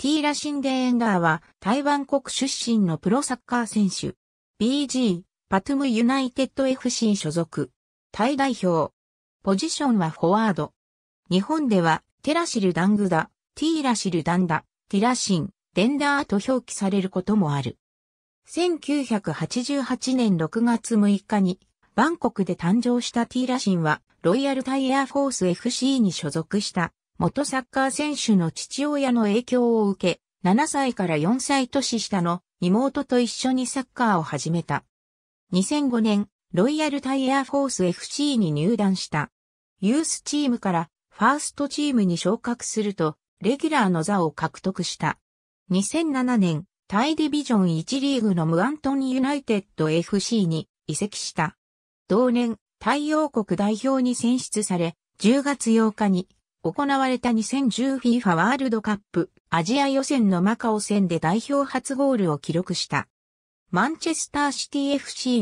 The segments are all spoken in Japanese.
ティーラシンデエンダーは台湾国出身のプロサッカー選手。BG、パトゥムユナイテッド FC 所属。タイ代表。ポジションはフォワード。日本ではテラシルダングダ、ティーラシルダンダ、ティラシン、デンダーと表記されることもある。1988年6月6日にバンコクで誕生したティーラシンはロイヤルタイヤーフォース FC に所属した元サッカー選手の父親の影響を受け、7歳から4歳年下の妹と一緒にサッカーを始めた。2005年、ロイヤルタイヤーフォース FC に入団した。ユースチームからファーストチームに昇格すると、レギュラーの座を獲得した。2007年、タイディビジョン1リーグのムアントンユナイテッド FC に移籍した。同年、太陽国代表に選出され、10月8日に行われた 2010FIFA ワールドカップアジア予選のマカオ戦で代表初ゴールを記録した。マンチェスターシティ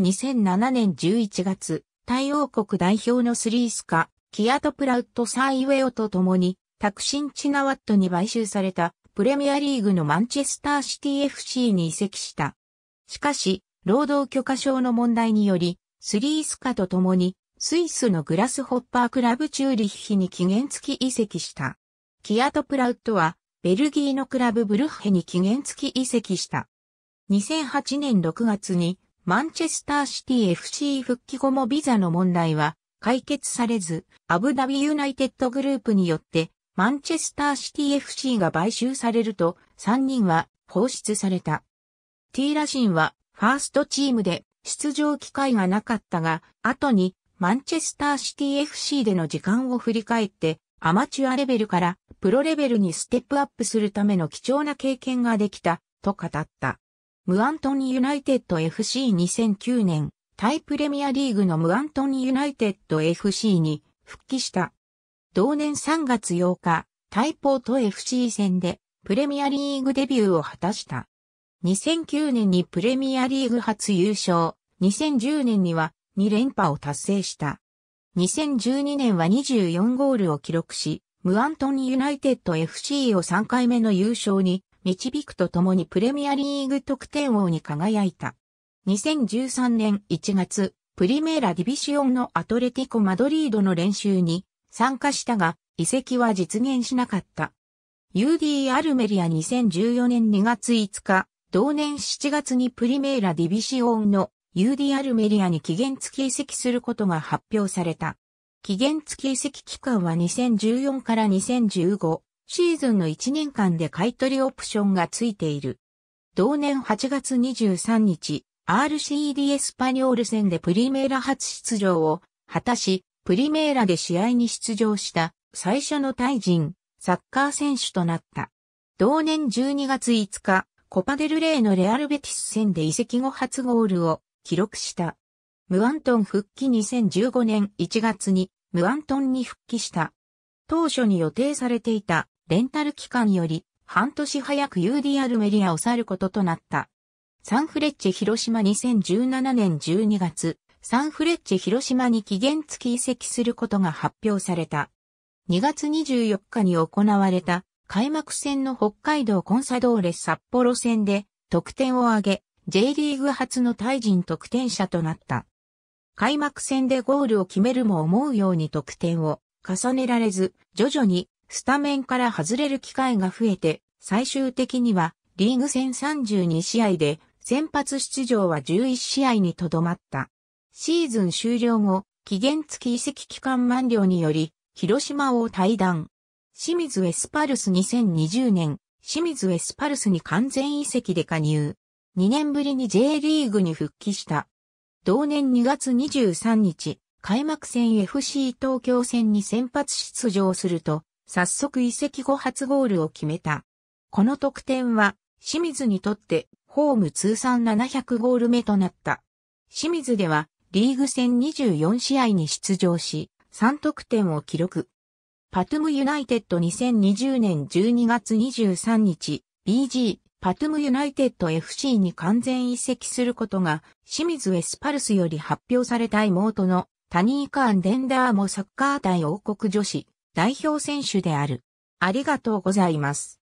FC2007 年11月、タイ王国代表のスリースカ、キアトプラウットサイウェオと共に、タクシンチナワットに買収されたプレミアリーグのマンチェスターシティ FC に移籍した。しかし、労働許可証の問題により、スリースカと共にスイスのグラスホッパークラブチューリッヒに期限付き移籍した。キアト・プラウットは、ベルギーのクラブブルッヘに期限付き移籍した。2008年6月に、マンチェスターシティ FC 復帰後もビザの問題は解決されず、アブダビユナイテッドグループによって、マンチェスターシティ FC が買収されると、3人は放出された。ティーラシンは、ファーストチームで出場機会がなかったが、後にマンチェスターシティ FC での時間を振り返って、アマチュアレベルからプロレベルにステップアップするための貴重な経験ができた、と語った。ムアントニーユナイテッド FC2009 年、タイプレミアリーグのムアントニーユナイテッド FC に復帰した。同年3月8日、タイポート FC 戦でプレミアリーグデビューを果たした。2009年にプレミアリーグ初優勝、2010年には2連覇を達成した。2012年は24ゴールを記録し、ムアントンユナイテッド FC を3回目の優勝に導くとともにプレミアリーグ得点王に輝いた。2013年1月、プリメーラディビシオンのアトレティコ・マドリードの練習に参加したが、移籍は実現しなかった。UD アルメリア2014年2月5日、同年7月にプリメーラディビシオンの UDR メディアに期限付き移籍することが発表された。期限付き移籍期間は2014から2015シーズンの1年間で買取オプションが付いている。同年8月23日、RCD エスパニョール戦でプリメーラ初出場を果たし、プリメーラで試合に出場した最初のタイ人、サッカー選手となった。同年12月5日、コパデルレイのレアルベティス戦で移籍後初ゴールを記録した。ムアントン復帰2015年1月にムアントンに復帰した。当初に予定されていたレンタル期間より半年早く UDR メディアを去ることとなった。サンフレッチェ広島2017年12月、サンフレッチェ広島に期限付き移籍することが発表された。2月24日に行われた開幕戦の北海道コンサドーレ札幌戦で得点を挙げ、J リーグ初のタイ人得点者となった。開幕戦でゴールを決めるも思うように得点を重ねられず、徐々にスタメンから外れる機会が増えて、最終的にはリーグ戦32試合で先発出場は11試合にとどまった。シーズン終了後、期限付き移籍期間満了により、広島を退団。清水エスパルス2020年、清水エスパルスに完全移籍で加入。2年ぶりに J リーグに復帰した。同年2月23日、開幕戦 FC 東京戦に先発出場すると、早速移籍後初ゴールを決めた。この得点は、清水にとって、ホーム通算700ゴール目となった。清水では、リーグ戦24試合に出場し、3得点を記録。パトゥムユナイテッド2020年12月23日、BG、パトゥムユナイテッド FC に完全移籍することが、清水エスパルスより発表された妹のタニー・カーン・デンダーもサッカー隊王国女子代表選手である。ありがとうございます。